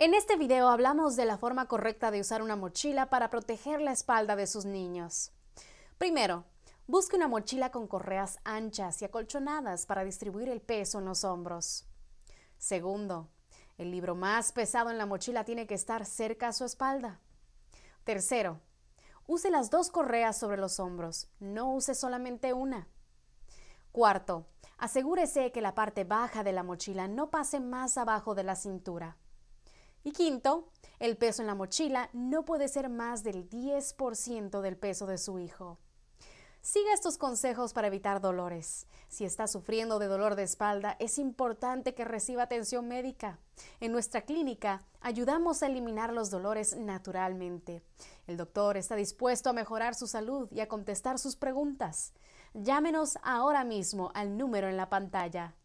En este video hablamos de la forma correcta de usar una mochila para proteger la espalda de sus niños. Primero, busque una mochila con correas anchas y acolchonadas para distribuir el peso en los hombros. Segundo, el libro más pesado en la mochila tiene que estar cerca a su espalda. Tercero, use las dos correas sobre los hombros, no use solamente una. Cuarto, asegúrese que la parte baja de la mochila no pase más abajo de la cintura. Y quinto, el peso en la mochila no puede ser más del 10% del peso de su hijo. Siga estos consejos para evitar dolores. Si está sufriendo de dolor de espalda, es importante que reciba atención médica. En nuestra clínica ayudamos a eliminar los dolores naturalmente. El doctor está dispuesto a mejorar su salud y a contestar sus preguntas. Llámenos ahora mismo al número en la pantalla